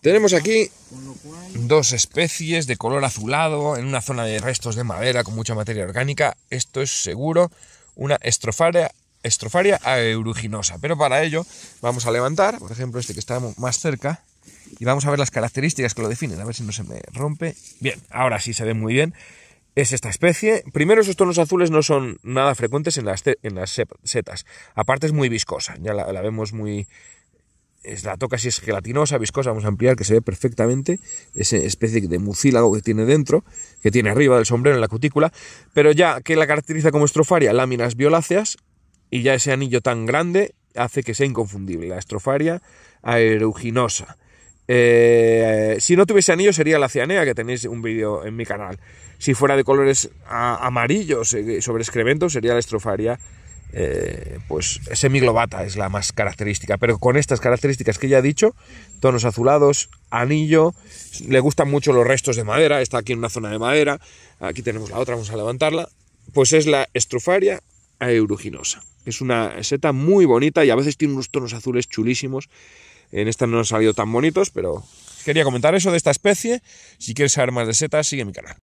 Tenemos aquí dos especies de color azulado en una zona de restos de madera con mucha materia orgánica. Esto es seguro una estrofaria, estrofaria aeruginosa. Pero para ello vamos a levantar, por ejemplo, este que está más cerca, y vamos a ver las características que lo definen, a ver si no se me rompe. Bien, ahora sí se ve muy bien. Es esta especie. Primero, esos tonos azules no son nada frecuentes en las, setas. Aparte es muy viscosa, ya la vemos muy, es, la toca si es gelatinosa, viscosa, vamos a ampliar que se ve perfectamente esa especie de mucílago que tiene dentro, que tiene arriba del sombrero en la cutícula, pero ya que la caracteriza como estrofaria, láminas violáceas y ya ese anillo tan grande hace que sea inconfundible, la estrofaria aeruginosa. Eh, si no tuviese anillo sería la cianea, que tenéis un vídeo en mi canal. Si fuera de colores amarillos eh, sobre excremento sería la estrofaria eh, pues semiglobata es la más característica, pero con estas características que ya he dicho, tonos azulados, anillo, le gustan mucho los restos de madera, está aquí en una zona de madera, aquí tenemos la otra, vamos a levantarla, pues es la estrofaria aeruginosa. Es una seta muy bonita y a veces tiene unos tonos azules chulísimos. En esta no han salido tan bonitos, pero quería comentar eso de esta especie. Si quieres saber más de setas, sigue mi canal.